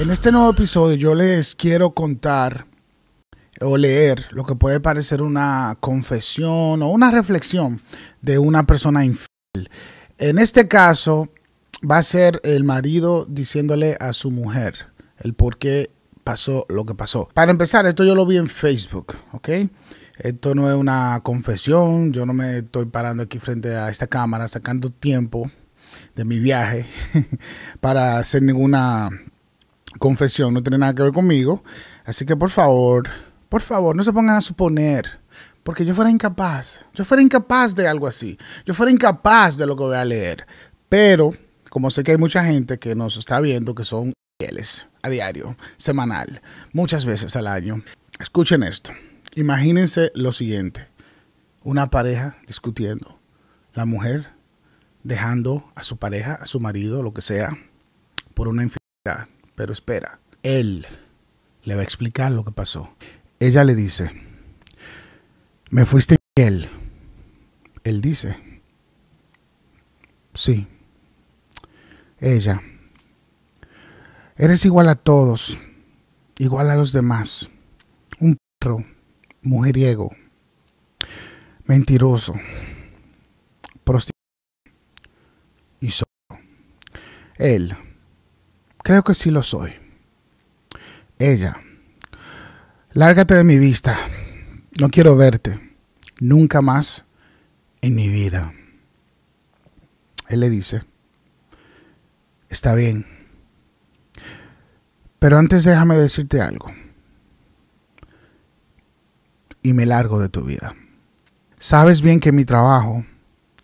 En este nuevo episodio yo les quiero contar o leer lo que puede parecer una confesión o una reflexión de una persona infiel. En este caso va a ser el marido diciéndole a su mujer el por qué pasó lo que pasó. Para empezar, esto yo lo vi en Facebook, ¿ok? Esto no es una confesión, yo no me estoy parando aquí frente a esta cámara sacando tiempo de mi viaje para hacer ninguna confesión no tiene nada que ver conmigo. Así que por favor, por favor, no se pongan a suponer. Porque yo fuera incapaz. Yo fuera incapaz de algo así. Yo fuera incapaz de lo que voy a leer. Pero, como sé que hay mucha gente que nos está viendo que son fieles a diario, semanal, muchas veces al año. Escuchen esto. Imagínense lo siguiente. Una pareja discutiendo. La mujer dejando a su pareja, a su marido, lo que sea, por una infidelidad pero espera, él le va a explicar lo que pasó. Ella le dice, me fuiste él. Él dice, sí. Ella, eres igual a todos, igual a los demás. Un perro, mujeriego, mentiroso, prostituto y solo. Él, Creo que sí lo soy. Ella. Lárgate de mi vista. No quiero verte. Nunca más en mi vida. Él le dice, está bien. Pero antes déjame decirte algo. Y me largo de tu vida. Sabes bien que mi trabajo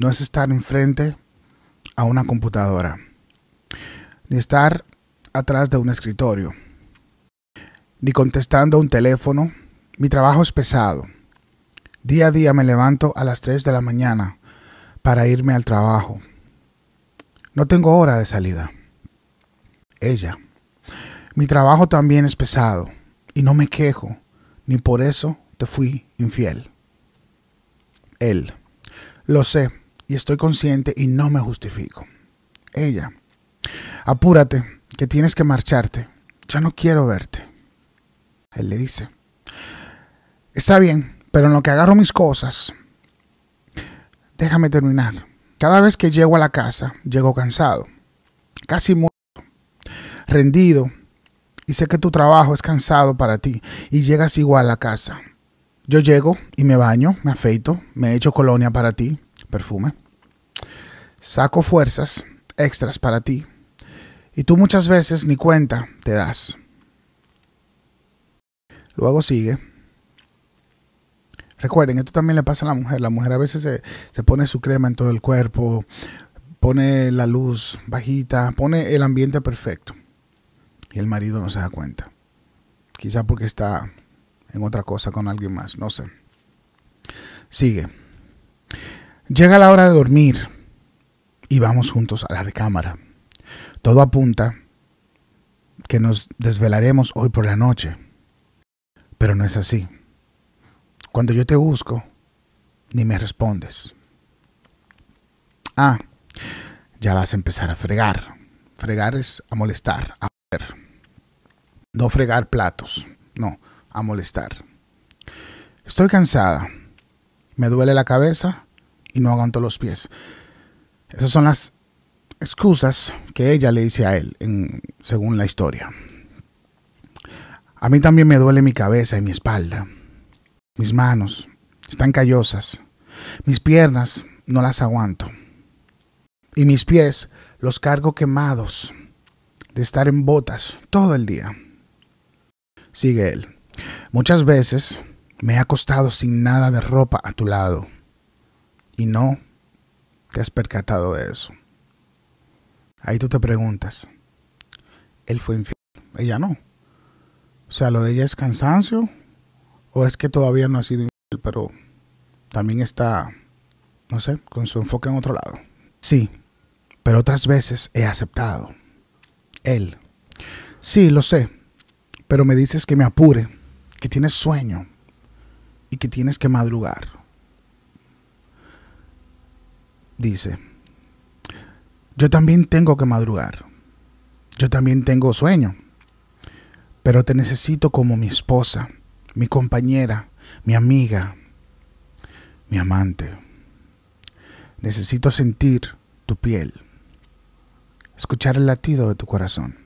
no es estar enfrente a una computadora, ni estar atrás de un escritorio, ni contestando un teléfono. Mi trabajo es pesado. Día a día me levanto a las 3 de la mañana para irme al trabajo. No tengo hora de salida. Ella. Mi trabajo también es pesado y no me quejo, ni por eso te fui infiel. Él. Lo sé y estoy consciente y no me justifico. Ella. Apúrate, que tienes que marcharte. Ya no quiero verte. Él le dice, está bien, pero en lo que agarro mis cosas, déjame terminar. Cada vez que llego a la casa, llego cansado, casi muerto, rendido, y sé que tu trabajo es cansado para ti, y llegas igual a la casa. Yo llego y me baño, me afeito, me echo colonia para ti, perfume. Saco fuerzas extras para ti, y tú muchas veces ni cuenta te das. Luego sigue. Recuerden, esto también le pasa a la mujer. La mujer a veces se, se, pone su crema en todo el cuerpo, pone la luz bajita, pone el ambiente perfecto. Y el marido no se da cuenta. Quizá porque está en otra cosa con alguien más, no sé. Sigue. Llega la hora de dormir y vamos juntos a la recámara. Todo apunta que nos desvelaremos hoy por la noche, pero no es así. Cuando yo te busco, ni me respondes. Ah, ya vas a empezar a fregar. Fregar es a molestar, a No fregar platos, no, a molestar. Estoy cansada, me duele la cabeza y no aguanto los pies. Esas son las excusas que ella le dice a él, según la historia. A mí también me duele mi cabeza y mi espalda. Mis manos están callosas. Mis piernas no las aguanto. Y mis pies los cargo quemados de estar en botas todo el día. Sigue él. Muchas veces me he acostado sin nada de ropa a tu lado. Y no te has percatado de eso. Ahí tú te preguntas, él fue infiel, ella no. O sea, lo de ella es cansancio o es que todavía no ha sido infiel, pero también está, no sé, con su enfoque en otro lado. Sí, pero otras veces he aceptado. Él. Sí, lo sé, pero me dices que me apure, que tienes sueño y que tienes que madrugar. Dice. Yo también tengo que madrugar. Yo también tengo sueño. Pero te necesito como mi esposa, mi compañera, mi amiga, mi amante. Necesito sentir tu piel, escuchar el latido de tu corazón,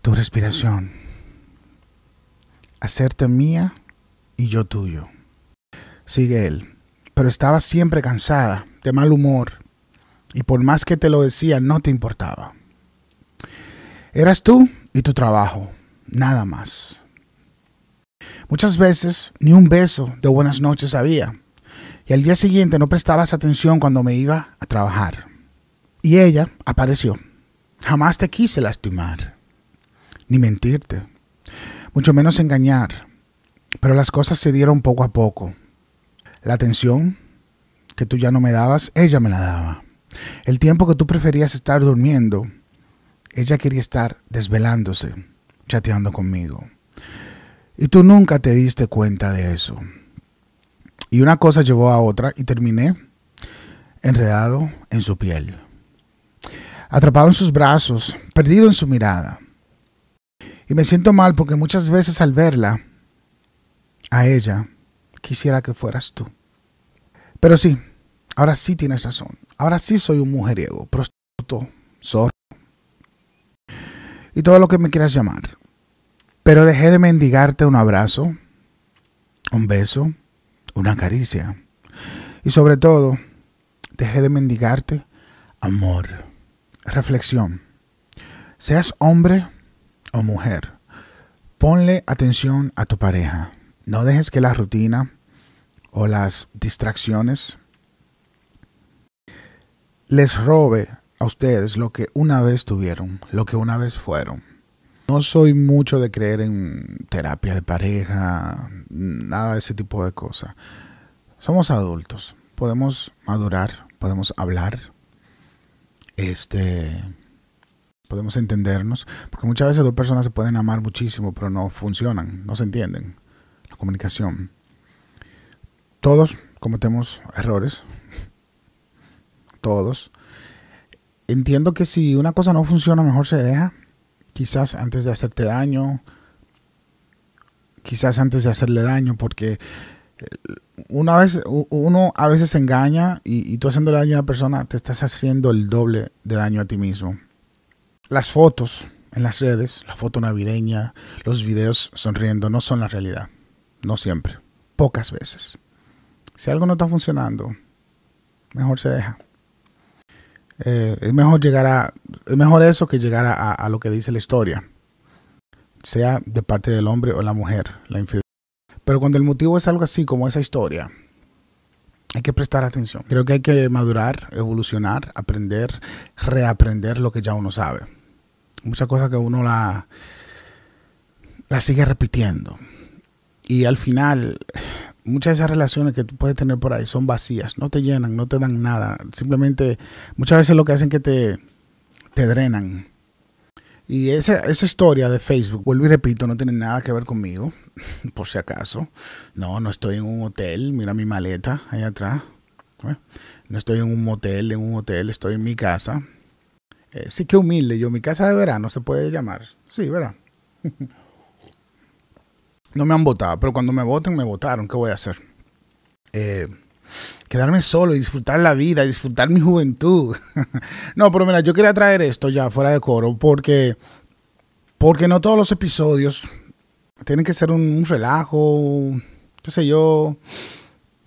tu respiración, hacerte mía y yo tuyo. Sigue él, pero estaba siempre cansada, de mal humor, y por más que te lo decía, no te importaba. Eras tú y tu trabajo, nada más. Muchas veces ni un beso de buenas noches había, y al día siguiente no prestabas atención cuando me iba a trabajar. Y ella apareció. Jamás te quise lastimar, ni mentirte, mucho menos engañar, pero las cosas se dieron poco a poco. La atención que tú ya no me dabas, ella me la daba. El tiempo que tú preferías estar durmiendo, ella quería estar desvelándose, chateando conmigo. Y tú nunca te diste cuenta de eso. Y una cosa llevó a otra y terminé enredado en su piel, atrapado en sus brazos, perdido en su mirada. Y me siento mal porque muchas veces al verla, a ella, quisiera que fueras tú. Pero sí, ahora sí tienes razón. Ahora sí soy un mujeriego, prostituto, zorro y todo lo que me quieras llamar. Pero dejé de mendigarte un abrazo, un beso, una caricia. Y sobre todo, dejé de mendigarte amor. Reflexión. Seas hombre o mujer, ponle atención a tu pareja. No dejes que la rutina o las distracciones les robe a ustedes lo que una vez tuvieron, lo que una vez fueron. No soy mucho de creer en terapia de pareja, nada de ese tipo de cosas. Somos adultos, podemos madurar, podemos hablar, este, podemos entendernos, porque muchas veces dos personas se pueden amar muchísimo, pero no funcionan, no se entienden. La comunicación. Todos cometemos errores, todos. Entiendo que si una cosa no funciona, mejor se deja. Quizás antes de hacerte daño, quizás antes de hacerle daño, porque eh, una vez, uno a veces engaña y, y tú haciendo daño a una persona te estás haciendo el doble de daño a ti mismo. Las fotos en las redes, la foto navideña, los videos sonriendo, no son la realidad. No siempre, pocas veces. Si algo no está funcionando, mejor se deja. Eh, es mejor llegar a, es mejor eso que llegar a, lo que dice la historia, sea de parte del hombre o la mujer, la infidelidad. Pero cuando el motivo es algo así como esa historia, hay que prestar atención. Creo que hay que madurar, evolucionar, aprender, reaprender lo que ya uno sabe. Muchas cosas que uno la, la sigue repitiendo. Y al final, muchas de esas relaciones que tú puedes tener por ahí son vacías, no te llenan, no te dan nada. Simplemente muchas veces lo que hacen es que te, te drenan. Y esa, esa historia de Facebook, vuelvo y repito, no tiene nada que ver conmigo, por si acaso. No, no estoy en un hotel, mira mi maleta ahí atrás. No estoy en un motel, en un hotel, estoy en mi casa. Eh, sí que humilde, yo mi casa de verano se puede llamar. Sí, ¿verdad? no me han votado, pero cuando me voten, me votaron. ¿Qué voy a hacer? Eh, quedarme solo, y disfrutar la vida, disfrutar mi juventud. no, pero mira, yo quería traer esto ya fuera de coro porque, porque no todos los episodios tienen que ser un, relajo, qué sé yo,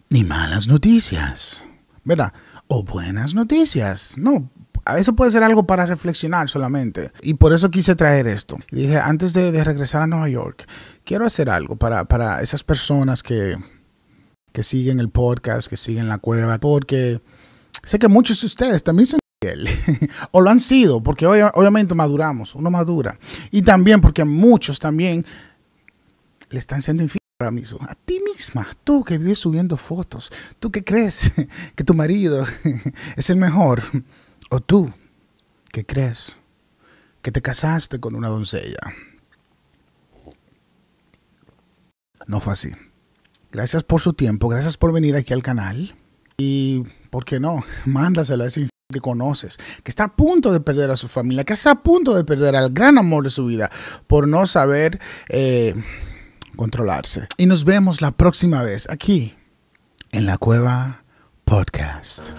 ni malas noticias, ¿verdad? O buenas noticias. No, A eso puede ser algo para reflexionar solamente. Y por eso quise traer esto. Dije, antes de, de regresar a Nueva York, quiero hacer algo para, esas personas que, siguen el podcast, que siguen la cueva, porque sé que muchos de ustedes también son él. o lo han sido, porque obviamente maduramos, uno madura. Y también porque muchos también le están siendo infieles ahora mismo. A ti misma, tú que vives subiendo fotos, tú que crees que tu marido es el mejor, o tú que crees que te casaste con una doncella. No fue así. Gracias por su tiempo, gracias por venir aquí al canal. Y, ¿por qué no? Mándaselo a ese que conoces, que está a punto de perder a su familia, que está a punto de perder al gran amor de su vida por no saber eh, controlarse. Y nos vemos la próxima vez aquí en la Cueva Podcast.